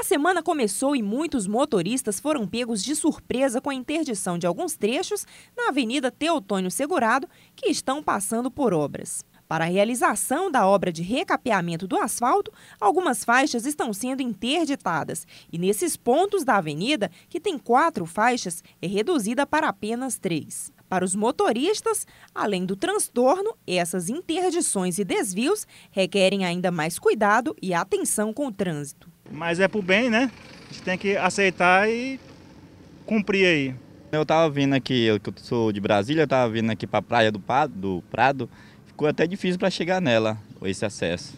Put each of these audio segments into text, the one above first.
A semana começou e muitos motoristas foram pegos de surpresa com a interdição de alguns trechos na Avenida Teotônio Segurado, que estão passando por obras. Para a realização da obra de recapeamento do asfalto, algumas faixas estão sendo interditadas e nesses pontos da avenida, que tem quatro faixas, é reduzida para apenas três. Para os motoristas, além do transtorno, essas interdições e desvios requerem ainda mais cuidado e atenção com o trânsito. Mas é pro bem, né? A gente tem que aceitar e cumprir aí. Eu tava vindo aqui, eu que sou de Brasília, eu tava vindo aqui pra Praia do Prado, do Prado ficou até difícil para chegar nela, esse acesso.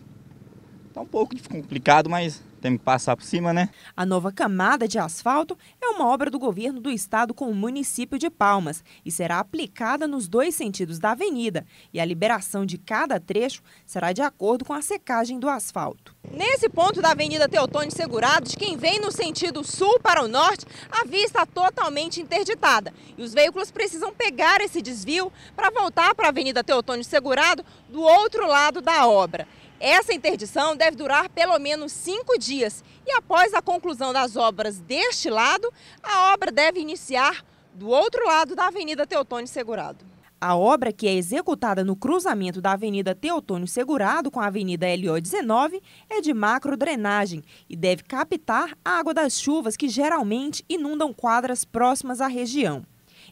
Tá um pouco complicado, mas temos que passar por cima, né? A nova camada de asfalto é uma obra do governo do estado com o município de Palmas e será aplicada nos dois sentidos da avenida. E a liberação de cada trecho será de acordo com a secagem do asfalto. Nesse ponto da Avenida Teotônio Segurados, quem vem no sentido sul para o norte, a via está totalmente interditada. E os veículos precisam pegar esse desvio para voltar para a Avenida Teotônio Segurado do outro lado da obra. Essa interdição deve durar pelo menos cinco dias e após a conclusão das obras deste lado, a obra deve iniciar do outro lado da Avenida Teotônio Segurado. A obra, que é executada no cruzamento da Avenida Teotônio Segurado com a Avenida LO 19, é de macrodrenagem e deve captar a água das chuvas que geralmente inundam quadras próximas à região.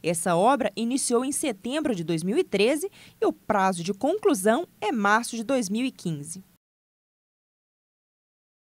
Essa obra iniciou em setembro de 2013 e o prazo de conclusão é março de 2015.